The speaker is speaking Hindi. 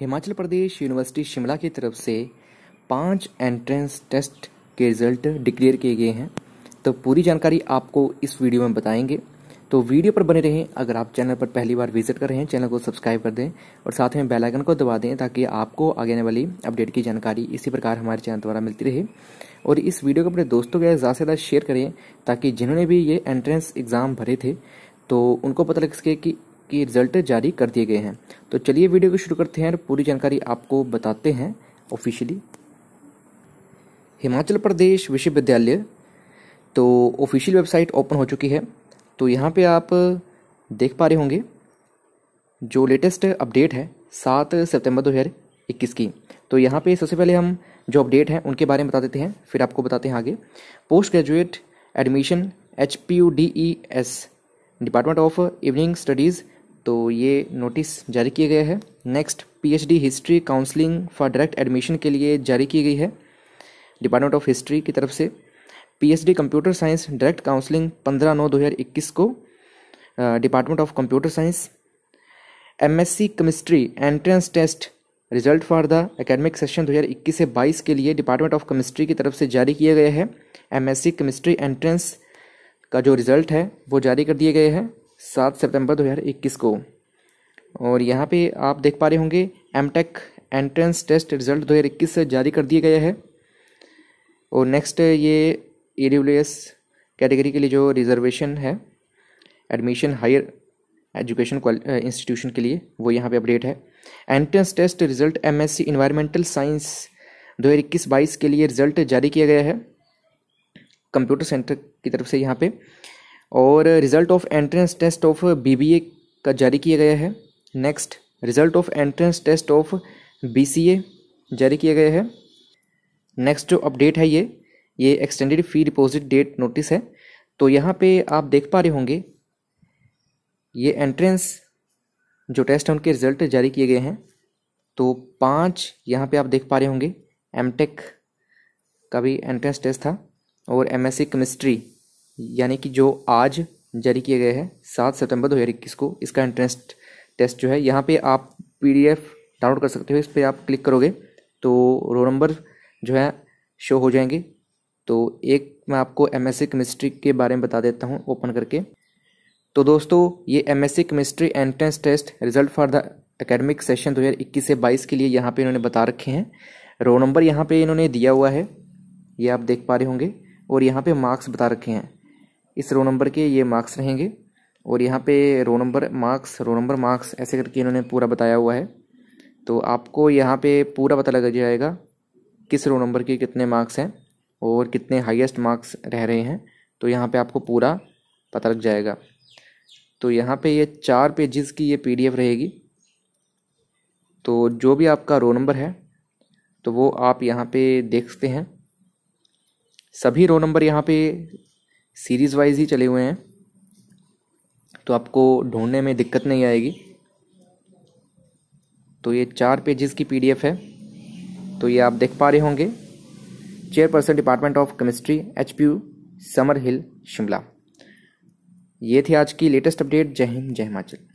हिमाचल प्रदेश यूनिवर्सिटी शिमला की तरफ से पांच एंट्रेंस टेस्ट के रिज़ल्ट डिक्लेयर किए गए हैं तो पूरी जानकारी आपको इस वीडियो में बताएंगे तो वीडियो पर बने रहें अगर आप चैनल पर पहली बार विजिट कर रहे हैं चैनल को सब्सक्राइब कर दें और साथ में बेल आइकन को दबा दें ताकि आपको आगे आने वाली अपडेट की जानकारी इसी प्रकार हमारे चैनल द्वारा मिलती रहे और इस वीडियो को अपने दोस्तों के साथ ज़्यादा से ज़्यादा शेयर करें ताकि जिन्होंने भी ये एंट्रेंस एग्ज़ाम भरे थे तो उनको पता लग सके कि कि रिजल्ट जारी कर दिए गए हैं तो चलिए वीडियो को शुरू करते हैं और पूरी जानकारी आपको बताते हैं ऑफिशियली हिमाचल प्रदेश विश्वविद्यालय तो ऑफिशियल वेबसाइट ओपन हो चुकी है तो यहाँ पे आप देख पा रहे होंगे जो लेटेस्ट अपडेट है सात सितंबर दो हजार इक्कीस की तो यहाँ पे सबसे पहले हम जो अपडेट हैं उनके बारे में बता देते हैं फिर आपको बताते हैं आगे post graduate admission H P U D E S department of evening studies तो ये नोटिस जारी किया गया है next PhD history counselling for direct admission के लिए जारी की गई है डिपार्टमेंट ऑफ हिस्ट्री की तरफ से PhD computer science direct counselling पंद्रह नौ दो हज़ार इक्कीस को department of computer science MSc chemistry entrance test result for the academic session 2021 से 22 के लिए डिपार्टमेंट ऑफ केमिस्ट्री की तरफ से जारी किया गया है एमएससी केमिस्ट्री एंट्रेंस का जो रिज़ल्ट है वो जारी कर दिए गए हैं सात सितंबर 2021 को और यहाँ पे आप देख पा रहे होंगे टेक एंट्रेंस टेस्ट रिजल्ट 2021 से जारी कर दिया गया है और नेक्स्ट ये ई कैटेगरी के लिए जो रिजर्वेशन है एडमिशन हायर एजुकेशन इंस्टीट्यूशन के लिए वो यहाँ पे अपडेट है entrance test result C environmental science इक्कीस बाईस के लिए रिजल्ट जारी किया गया है कंप्यूटर सेंटर की तरफ से यहाँ पे और result of entrance test of B का जारी किया गया है next result of entrance test of B जारी किया गया है नेक्स्ट जो अपडेट है ये ये extended fee deposit date notice है तो यहाँ पे आप देख पा रहे होंगे ये एंट्रेंस जो टेस्ट है उनके रिज़ल्ट जारी किए गए हैं तो पाँच यहाँ पे आप देख पा रहे होंगे एमटेक का भी एंट्रेंस टेस्ट था और एमएससी केमिस्ट्री यानी कि जो आज जारी किया गया है सात सितंबर इक्कीस को इसका एंट्रेंस टेस्ट जो है यहाँ पे आप पीडीएफ डाउनलोड कर सकते हो इस पर आप क्लिक करोगे तो रो नंबर जो है शो हो जाएंगे तो एक मैं आपको एम एस केमिस्ट्री के बारे में बता देता हूँ ओपन करके तो दोस्तों ये M S chemistry entrance test result for the academic session दो हज़ार इक्कीस से बाईस के लिए यहाँ पे इन्होंने बता रखे हैं रो नंबर यहाँ पे इन्होंने दिया हुआ है ये आप देख पा रहे होंगे और यहाँ पे मार्क्स बता रखे हैं इस रो नंबर के ये मार्क्स रहेंगे और यहाँ पे roll number marks roll number marks ऐसे करके इन्होंने पूरा बताया हुआ है तो आपको यहाँ पे पूरा पता लग जाएगा किस रो नंबर के कितने मार्क्स हैं और कितने हाईएस्ट मार्क्स रह रहे हैं तो यहाँ पे आपको पूरा पता लग जाएगा तो यहाँ पे ये चार पेजेस की ये पीडीएफ रहेगी तो जो भी आपका रो नंबर है तो वो आप यहाँ पर देख सकते हैं सभी रो नंबर यहाँ पे सीरीज़ वाइज ही चले हुए हैं तो आपको ढूंढने में दिक्कत नहीं आएगी तो ये चार पेजेस की पीडीएफ है तो ये आप देख पा रहे होंगे chairperson department of chemistry H P U Summer Hill Shimla ये थी आज की लेटेस्ट अपडेट जय हिंद जय हिमाचल